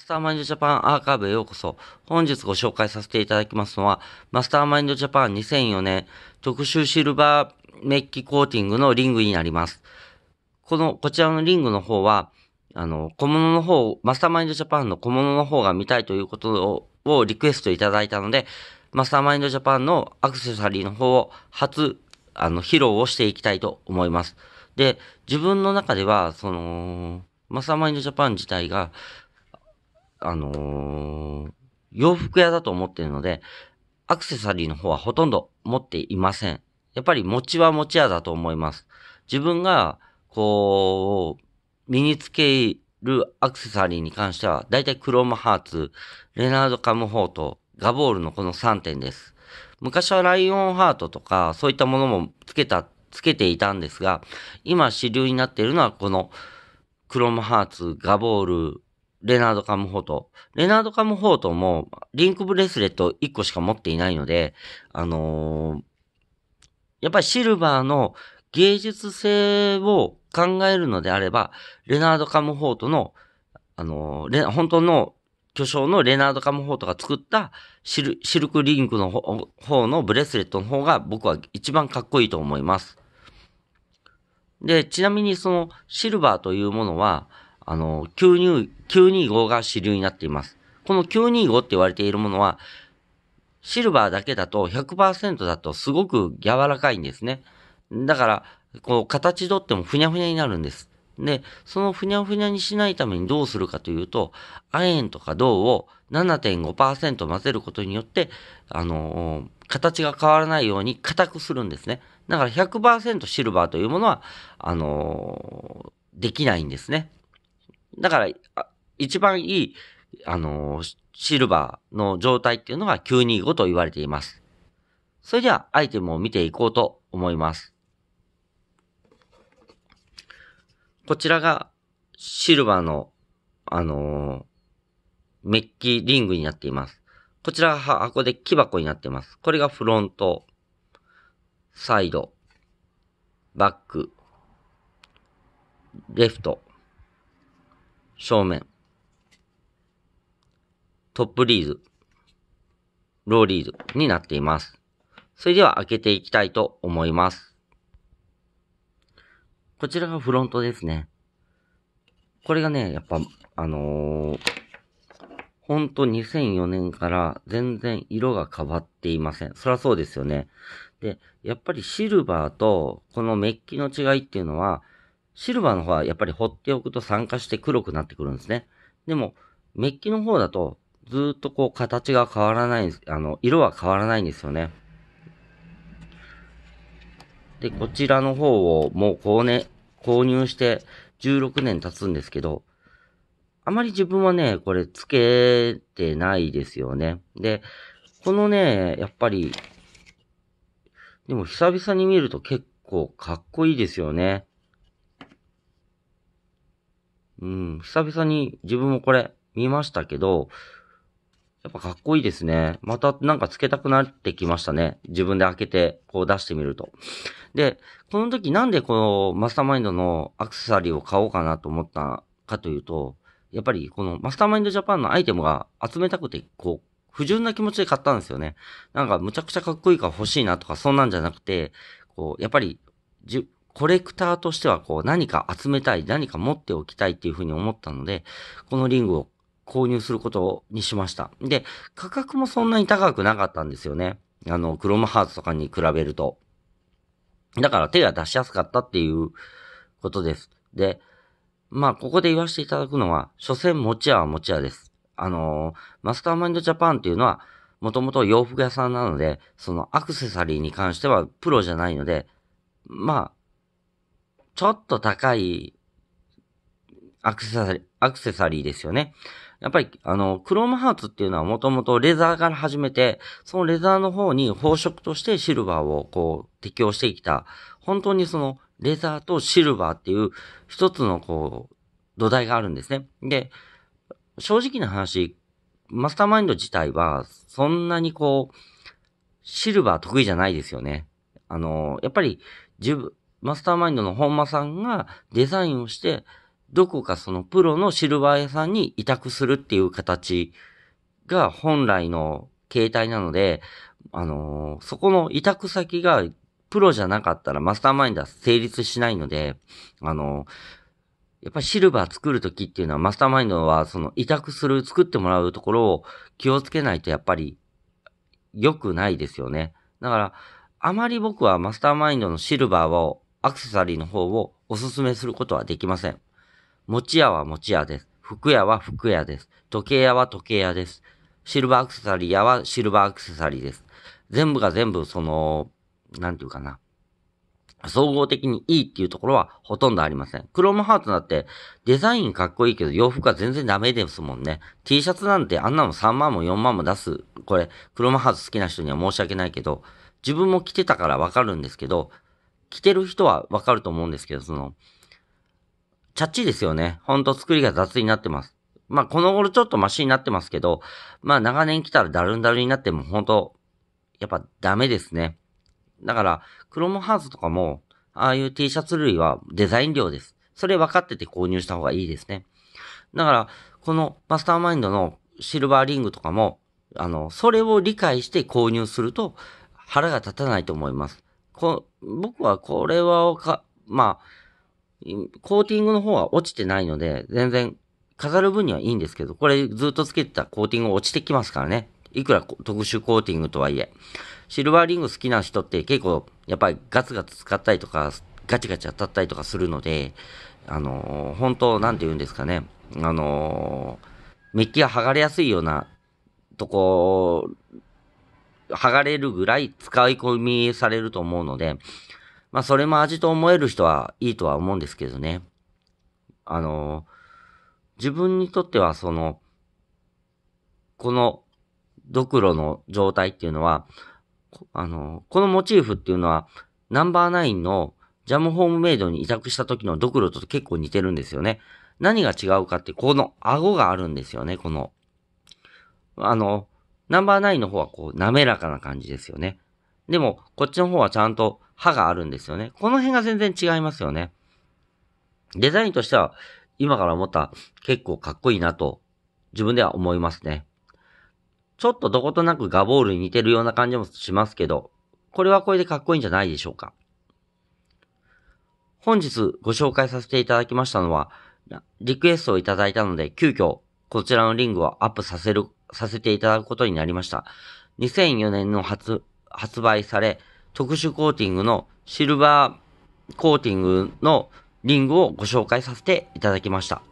マスターマインドジャパンアーカイブへようこそ。本日ご紹介させていただきますのは、マスターマインドジャパン2004年特殊シルバーメッキコーティングのリングになります。この、こちらのリングの方は、あの、小物の方、マスターマインドジャパンの小物の方が見たいということをリクエストいただいたので、マスターマインドジャパンのアクセサリーの方を初、あの、披露をしていきたいと思います。で、自分の中では、その、マスターマインドジャパン自体が、あのー、洋服屋だと思ってるので、アクセサリーの方はほとんど持っていません。やっぱり持ちは持ち屋だと思います。自分が、こう、身につけるアクセサリーに関しては、だいたいクロームハーツ、レナードカムホート、ガボールのこの3点です。昔はライオンハートとか、そういったものもつけた、つけていたんですが、今主流になっているのはこの、クロムハーツ、ガボール、レナード・カムホート。レナード・カムホートも、リンクブレスレット1個しか持っていないので、あのー、やっぱりシルバーの芸術性を考えるのであれば、レナード・カムホートの、あのー、本当の巨匠のレナード・カムホートが作ったシルシルクリンクの方のブレスレットの方が僕は一番かっこいいと思います。で、ちなみにそのシルバーというものは、あの、925が主流になっています。この925って言われているものは、シルバーだけだと100%だとすごく柔らかいんですね。だから、こう、形取ってもふにゃふにゃになるんです。で、そのふにゃふにゃにしないためにどうするかというと、亜鉛とか銅を7.5%混ぜることによって、あのー、形が変わらないように硬くするんですね。だから100%シルバーというものは、あのー、できないんですね。だから、一番いい、あのシルバーの状態っていうのが925と言われています。それでは、アイテムを見ていこうと思います。こちらが、シルバーの、あのー、メッキリングになっています。こちらが箱で木箱になっています。これがフロント、サイド、バック、レフト、正面。トップリーズ、ローリーズになっています。それでは開けていきたいと思います。こちらがフロントですね。これがね、やっぱ、あのー、ほんと2004年から全然色が変わっていません。そりゃそうですよね。で、やっぱりシルバーとこのメッキの違いっていうのは、シルバーの方はやっぱり放っておくと酸化して黒くなってくるんですね。でも、メッキの方だとずっとこう形が変わらないです、あの、色は変わらないんですよね。で、こちらの方をもうこうね、購入して16年経つんですけど、あまり自分はね、これつけてないですよね。で、このね、やっぱり、でも久々に見ると結構かっこいいですよね。うん、久々に自分もこれ見ましたけど、やっぱかっこいいですね。またなんかつけたくなってきましたね。自分で開けて、こう出してみると。で、この時なんでこのマスターマインドのアクセサリーを買おうかなと思ったかというと、やっぱりこのマスターマインドジャパンのアイテムが集めたくて、こう、不純な気持ちで買ったんですよね。なんかむちゃくちゃかっこいいから欲しいなとか、そんなんじゃなくて、こう、やっぱり、じ、コレクターとしてはこう何か集めたい、何か持っておきたいっていうふうに思ったので、このリングを購入することにしました。で、価格もそんなに高くなかったんですよね。あの、クロムハーツとかに比べると。だから手が出しやすかったっていうことです。で、まあ、ここで言わせていただくのは、所詮持ち屋は持ち屋です。あのー、マスターマインドジャパンっていうのは、もともと洋服屋さんなので、そのアクセサリーに関してはプロじゃないので、まあ、ちょっと高いアクセサリー、アクセサリーですよね。やっぱり、あの、クロームハーツっていうのはもともとレザーから始めて、そのレザーの方に宝飾としてシルバーをこう適用してきた、本当にそのレザーとシルバーっていう一つのこう、土台があるんですね。で、正直な話、マスターマインド自体は、そんなにこう、シルバー得意じゃないですよね。あの、やっぱり、自分、マスターマインドの本間さんがデザインをして、どこかそのプロのシルバー屋さんに委託するっていう形が本来の形態なので、あのー、そこの委託先がプロじゃなかったらマスターマインドは成立しないので、あのー、やっぱりシルバー作るときっていうのはマスターマインドはその委託する、作ってもらうところを気をつけないとやっぱり良くないですよね。だから、あまり僕はマスターマインドのシルバーをアクセサリーの方をおすすめすることはできません。餅屋は餅屋です。服屋は服屋です。時計屋は時計屋です。シルバーアクセサリー屋はシルバーアクセサリーです。全部が全部、その、なんていうかな。総合的にいいっていうところはほとんどありません。クロームハートだってデザインかっこいいけど洋服は全然ダメですもんね。T シャツなんてあんなの3万も4万も出す。これ、クロームハート好きな人には申し訳ないけど、自分も着てたからわかるんですけど、着てる人はわかると思うんですけど、その、チャッチですよね。ほんと作りが雑になってます。まあ、この頃ちょっとマシになってますけど、まあ、長年来たらダルンダルになっても、ほんと、やっぱダメですね。だから、クロムハーツとかも、ああいう T シャツ類はデザイン料です。それ分かってて購入した方がいいですね。だから、このマスターマインドのシルバーリングとかも、あの、それを理解して購入すると腹が立たないと思います。こ僕はこれはか、まあ、コーティングの方は落ちてないので、全然飾る分にはいいんですけど、これずっとつけてたコーティング落ちてきますからね。いくら特殊コーティングとはいえ。シルバーリング好きな人って結構、やっぱりガツガツ使ったりとか、ガチガチ当たったりとかするので、あのー、本当、なんて言うんですかね。あのー、メッキが剥がれやすいようなとこ剥がれるぐらい使い込みされると思うので、まあそれも味と思える人はいいとは思うんですけどね。あの、自分にとってはその、このドクロの状態っていうのは、あの、このモチーフっていうのは、ナンバーナインのジャムホームメイドに委託した時のドクロと結構似てるんですよね。何が違うかって、この顎があるんですよね、この。あの、ナンバーナインの方はこう、滑らかな感じですよね。でも、こっちの方はちゃんと歯があるんですよね。この辺が全然違いますよね。デザインとしては、今から思った結構かっこいいなと、自分では思いますね。ちょっとどことなくガボールに似てるような感じもしますけど、これはこれでかっこいいんじゃないでしょうか。本日ご紹介させていただきましたのは、リクエストをいただいたので、急遽、こちらのリングをアップさせるさせていただくことになりました。2004年の発、発売され、特殊コーティングのシルバーコーティングのリングをご紹介させていただきました。